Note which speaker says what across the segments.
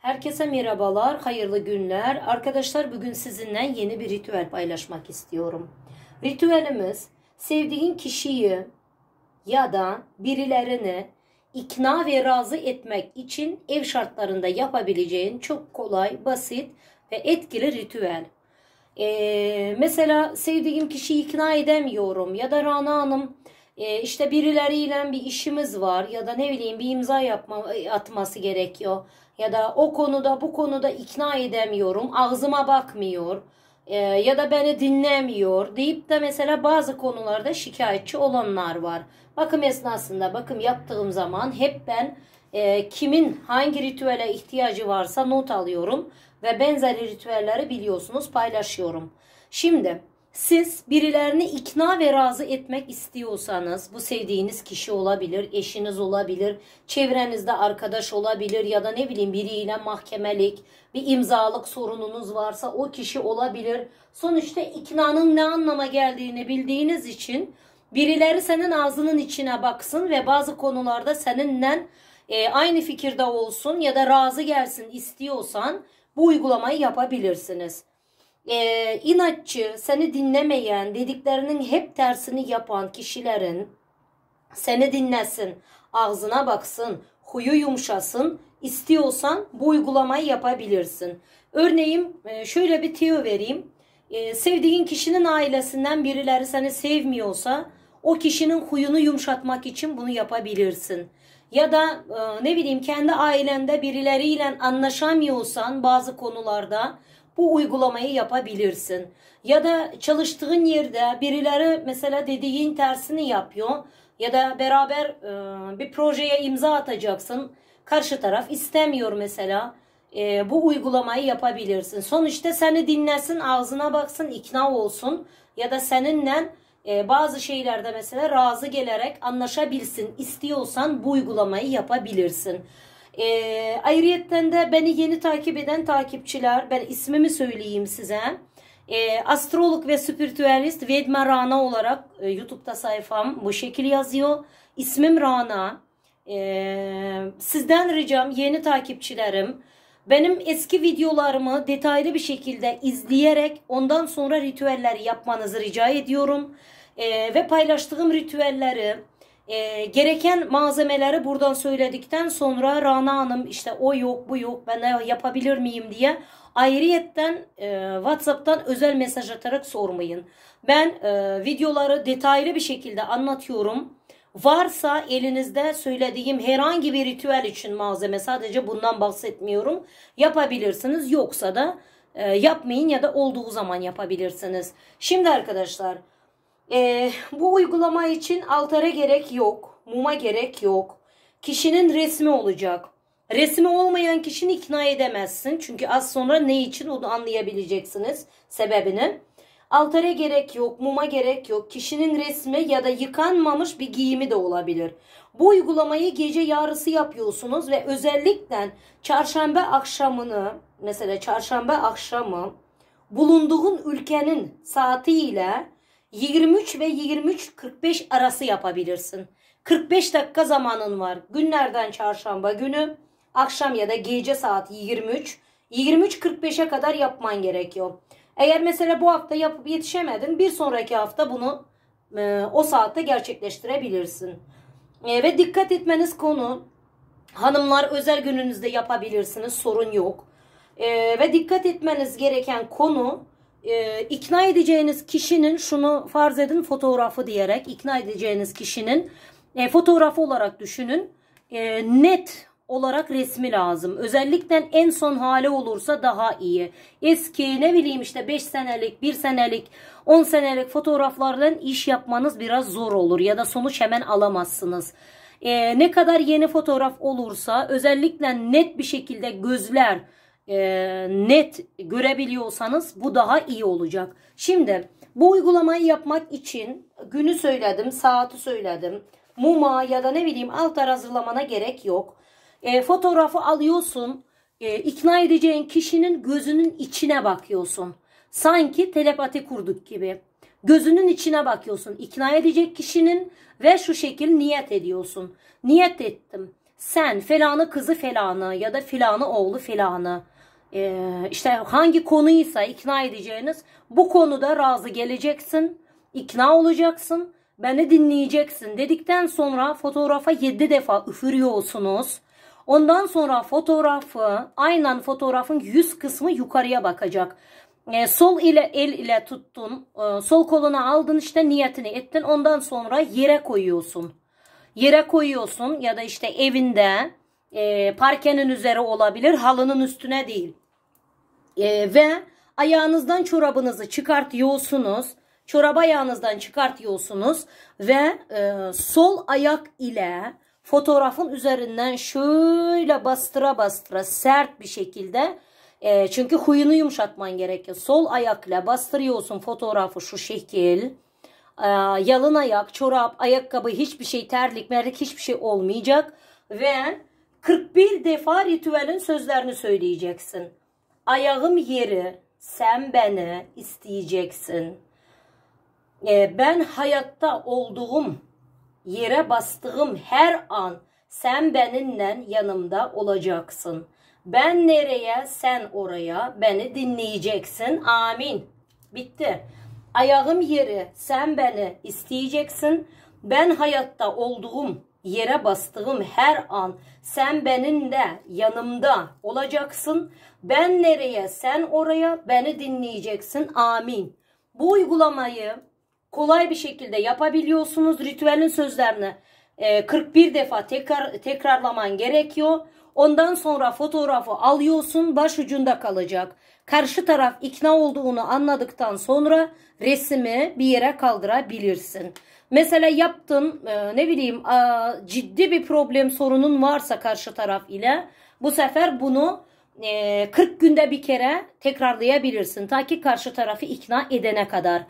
Speaker 1: Herkese merhabalar, hayırlı günler. Arkadaşlar bugün sizinle yeni bir ritüel paylaşmak istiyorum. Ritüelimiz sevdiğin kişiyi ya da birilerini ikna ve razı etmek için ev şartlarında yapabileceğin çok kolay, basit ve etkili ritüel. Ee, mesela sevdiğim kişiyi ikna edemiyorum ya da Rana Hanım e, işte birileriyle bir işimiz var ya da ne bileyim bir imza yapma e, atması gerekiyor ya da o konuda bu konuda ikna edemiyorum ağzıma bakmıyor e, ya da beni dinlemiyor deyip de mesela bazı konularda şikayetçi olanlar var. Bakım esnasında bakım yaptığım zaman hep ben e, kimin hangi ritüele ihtiyacı varsa not alıyorum ve benzeri ritüelleri biliyorsunuz paylaşıyorum. Şimdi siz birilerini ikna ve razı etmek istiyorsanız bu sevdiğiniz kişi olabilir, eşiniz olabilir, çevrenizde arkadaş olabilir ya da ne bileyim biriyle mahkemelik, bir imzalık sorununuz varsa o kişi olabilir. Sonuçta iknanın ne anlama geldiğini bildiğiniz için birileri senin ağzının içine baksın ve bazı konularda seninle e, aynı fikirde olsun ya da razı gelsin istiyorsan bu uygulamayı yapabilirsiniz e, inatçı, seni dinlemeyen, dediklerinin hep tersini yapan kişilerin seni dinlesin, ağzına baksın, huyu yumuşasın, istiyorsan bu uygulamayı yapabilirsin. Örneğin e, şöyle bir tüyo vereyim. Ee, sevdiğin kişinin ailesinden birileri seni sevmiyorsa o kişinin huyunu yumuşatmak için bunu yapabilirsin. Ya da e, ne bileyim kendi ailende birileriyle anlaşamıyorsan bazı konularda bu uygulamayı yapabilirsin. Ya da çalıştığın yerde birileri mesela dediğin tersini yapıyor ya da beraber e, bir projeye imza atacaksın. Karşı taraf istemiyor mesela. E, bu uygulamayı yapabilirsin. Sonuçta seni dinlesin, ağzına baksın, ikna olsun ya da seninle e, bazı şeylerde mesela razı gelerek anlaşabilsin. İstiyorsan bu uygulamayı yapabilirsin. E, ayrıyetten de beni yeni takip eden takipçiler, ben ismimi söyleyeyim size. E, astrolog ve spiritüelist Vedma Rana olarak e, YouTube'da sayfam bu şekil yazıyor. İsmim Rana. E, sizden ricam yeni takipçilerim benim eski videolarımı detaylı bir şekilde izleyerek ondan sonra ritüeller yapmanızı rica ediyorum. E, ve paylaştığım ritüelleri e, gereken malzemeleri buradan söyledikten sonra Rana Hanım işte o yok bu yok ben yapabilir miyim diye ayrıyetten e, WhatsApp'tan özel mesaj atarak sormayın. Ben e, videoları detaylı bir şekilde anlatıyorum. Varsa elinizde söylediğim herhangi bir ritüel için malzeme sadece bundan bahsetmiyorum. Yapabilirsiniz yoksa da e, yapmayın ya da olduğu zaman yapabilirsiniz. Şimdi arkadaşlar e, bu uygulama için altara gerek yok, muma gerek yok. Kişinin resmi olacak. Resmi olmayan kişini ikna edemezsin. Çünkü az sonra ne için onu anlayabileceksiniz sebebini. Altara gerek yok, muma gerek yok. Kişinin resmi ya da yıkanmamış bir giyimi de olabilir. Bu uygulamayı gece yarısı yapıyorsunuz ve özellikle çarşamba akşamını, mesela çarşamba akşamı bulunduğun ülkenin saatiyle 23 ve 23.45 arası yapabilirsin. 45 dakika zamanın var. Günlerden çarşamba günü akşam ya da gece saat 23. 23.45'e kadar yapman gerekiyor. Eğer mesela bu hafta yapıp yetişemedin bir sonraki hafta bunu e, o saatte gerçekleştirebilirsin. E, ve dikkat etmeniz konu hanımlar özel gününüzde yapabilirsiniz sorun yok. E, ve dikkat etmeniz gereken konu e, ikna edeceğiniz kişinin şunu farz edin fotoğrafı diyerek ikna edeceğiniz kişinin e, fotoğrafı olarak düşünün e, net olarak resmi lazım. Özellikle en son hali olursa daha iyi. Eski ne bileyim işte 5 senelik, 1 senelik, 10 senelik fotoğraflardan iş yapmanız biraz zor olur ya da sonuç hemen alamazsınız. Ee, ne kadar yeni fotoğraf olursa özellikle net bir şekilde gözler, e, net görebiliyorsanız bu daha iyi olacak. Şimdi bu uygulamayı yapmak için günü söyledim, saati söyledim. Muma ya da ne bileyim altar hazırlamana gerek yok. E, fotoğrafı alıyorsun, e, ikna edeceğin kişinin gözünün içine bakıyorsun. Sanki telepati kurduk gibi. Gözünün içine bakıyorsun. ikna edecek kişinin ve şu şekil niyet ediyorsun. Niyet ettim. Sen felanı kızı felanı ya da filanı oğlu filanı e, işte hangi konuysa ikna edeceğiniz bu konuda razı geleceksin, ikna olacaksın, beni dinleyeceksin dedikten sonra fotoğrafa 7 defa üfürüyorsunuz. Ondan sonra fotoğrafı aynen fotoğrafın yüz kısmı yukarıya bakacak. Ee, sol ile el ile tuttun, e, sol koluna aldın işte niyetini ettin ondan sonra yere koyuyorsun. Yere koyuyorsun ya da işte evinde e, parkenin üzeri olabilir halının üstüne değil e, ve ayağınızdan çorabınızı çıkartıyorsunuz. çorabı ayağınızdan çıkartıyorsunuz ve e, sol ayak ile fotoğrafın üzerinden şöyle bastıra bastıra sert bir şekilde e, çünkü huyunu yumuşatman gerekiyor. Sol ayakla bastırıyorsun fotoğrafı şu şekil. E, yalın ayak, çorap, ayakkabı hiçbir şey terlik, merlik hiçbir şey olmayacak. Ve 41 defa ritüelin sözlerini söyleyeceksin ayağım yeri sen beni isteyeceksin. E, ben hayatta olduğum yere bastığım her an sen benimle yanımda olacaksın. Ben nereye sen oraya beni dinleyeceksin. Amin. Bitti. Ayağım yeri sen beni isteyeceksin. Ben hayatta olduğum yere bastığım her an sen benim de yanımda olacaksın. Ben nereye sen oraya beni dinleyeceksin. Amin. Bu uygulamayı kolay bir şekilde yapabiliyorsunuz. Ritüelin sözlerini ee, 41 defa tekrar tekrarlaman gerekiyor. Ondan sonra fotoğrafı alıyorsun başucunda kalacak. Karşı taraf ikna olduğunu anladıktan sonra resmi bir yere kaldırabilirsin. Mesela yaptın e, ne bileyim e, ciddi bir problem sorunun varsa karşı taraf ile bu sefer bunu e, 40 günde bir kere tekrarlayabilirsin. Ta ki karşı tarafı ikna edene kadar.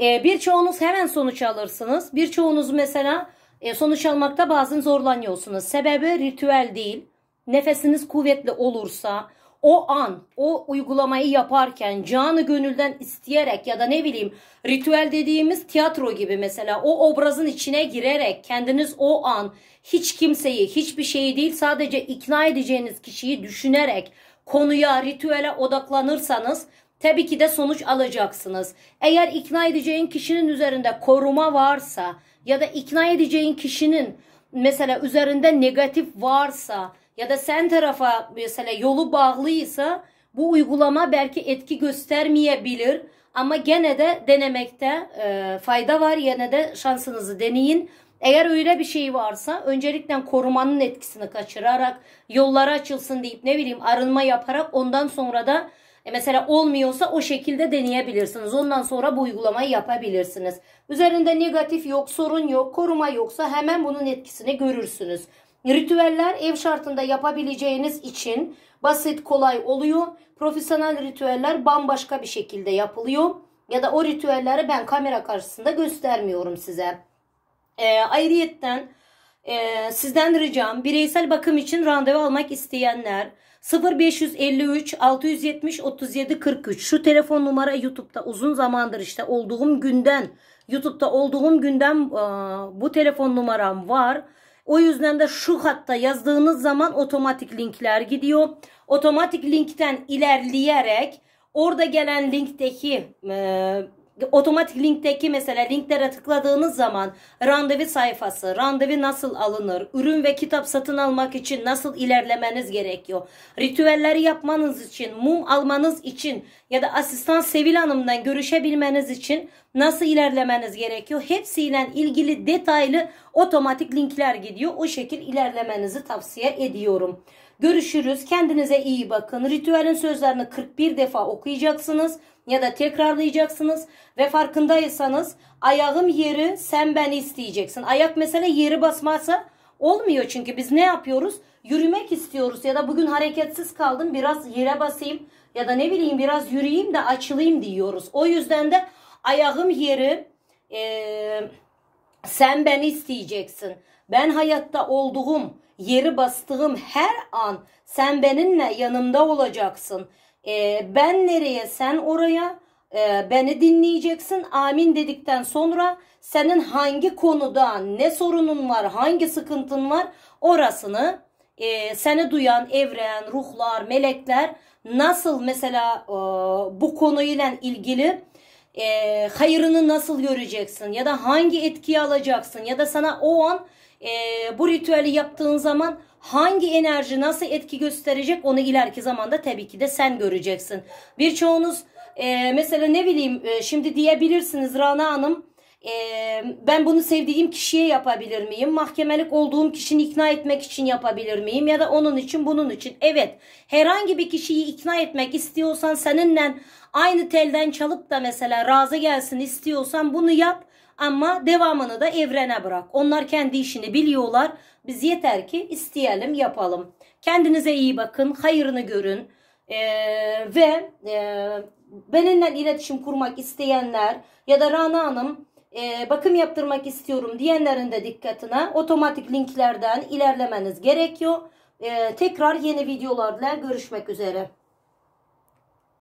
Speaker 1: E, birçoğunuz hemen sonuç alırsınız. Birçoğunuz mesela e, sonuç almakta bazen zorlanıyorsunuz. Sebebi ritüel değil. Nefesiniz kuvvetli olursa o an o uygulamayı yaparken canı gönülden isteyerek ya da ne bileyim ritüel dediğimiz tiyatro gibi mesela o obrazın içine girerek kendiniz o an hiç kimseyi hiçbir şeyi değil sadece ikna edeceğiniz kişiyi düşünerek konuya ritüele odaklanırsanız tabii ki de sonuç alacaksınız. Eğer ikna edeceğin kişinin üzerinde koruma varsa ya da ikna edeceğin kişinin mesela üzerinde negatif varsa ya da sen tarafa mesela yolu bağlıysa bu uygulama belki etki göstermeyebilir. Ama gene de denemekte e, fayda var. Gene de şansınızı deneyin. Eğer öyle bir şey varsa öncelikle korumanın etkisini kaçırarak yollara açılsın deyip ne bileyim arınma yaparak ondan sonra da e mesela olmuyorsa o şekilde deneyebilirsiniz. Ondan sonra bu uygulamayı yapabilirsiniz. Üzerinde negatif yok, sorun yok, koruma yoksa hemen bunun etkisini görürsünüz. Ritüeller ev şartında yapabileceğiniz için basit kolay oluyor. Profesyonel ritüeller bambaşka bir şekilde yapılıyor. Ya da o ritüelleri ben kamera karşısında göstermiyorum size. Ee, ayrıyetten e, sizden ricam bireysel bakım için randevu almak isteyenler 0553 670 37 43 şu telefon numara YouTube'da uzun zamandır işte olduğum günden YouTube'da olduğum günden e, bu telefon numaram var. O yüzden de şu hatta yazdığınız zaman otomatik linkler gidiyor. Otomatik linkten ilerleyerek orada gelen linkteki e, otomatik linkteki mesela linklere tıkladığınız zaman randevu sayfası, randevu nasıl alınır, ürün ve kitap satın almak için nasıl ilerlemeniz gerekiyor, ritüelleri yapmanız için, mum almanız için ya da asistan Sevil Hanım'la görüşebilmeniz için nasıl ilerlemeniz gerekiyor hepsiyle ilgili detaylı otomatik linkler gidiyor. O şekil ilerlemenizi tavsiye ediyorum. Görüşürüz. Kendinize iyi bakın. Ritüelin sözlerini 41 defa okuyacaksınız ya da tekrarlayacaksınız ve farkındaysanız ayağım yeri sen ben isteyeceksin. Ayak mesela yeri basmazsa olmuyor çünkü biz ne yapıyoruz? Yürümek istiyoruz ya da bugün hareketsiz kaldım biraz yere basayım ya da ne bileyim biraz yürüyeyim de açılayım diyoruz. O yüzden de ayağım yeri e, sen ben isteyeceksin. Ben hayatta olduğum, yeri bastığım her an sen benimle yanımda olacaksın. E, ben nereye sen oraya e, beni dinleyeceksin. Amin dedikten sonra senin hangi konuda ne sorunun var hangi sıkıntın var orasını e, seni duyan evren, ruhlar, melekler nasıl mesela e, bu konuyla ilgili e, hayırını nasıl göreceksin ya da hangi etkiyi alacaksın ya da sana o an e, bu ritüeli yaptığın zaman hangi enerji nasıl etki gösterecek onu ileriki zamanda tabii ki de sen göreceksin. Birçoğunuz e, mesela ne bileyim e, şimdi diyebilirsiniz Rana Hanım e, ben bunu sevdiğim kişiye yapabilir miyim? Mahkemelik olduğum kişinin ikna etmek için yapabilir miyim? Ya da onun için bunun için. Evet herhangi bir kişiyi ikna etmek istiyorsan seninle aynı telden çalıp da mesela razı gelsin istiyorsan bunu yap. Ama devamını da evrene bırak. Onlar kendi işini biliyorlar. Biz yeter ki isteyelim yapalım. Kendinize iyi bakın. Hayırını görün. Ee, ve e, benimle iletişim kurmak isteyenler ya da Rana Hanım e, bakım yaptırmak istiyorum diyenlerin de dikkatine otomatik linklerden ilerlemeniz gerekiyor. E, tekrar yeni videolarla görüşmek üzere.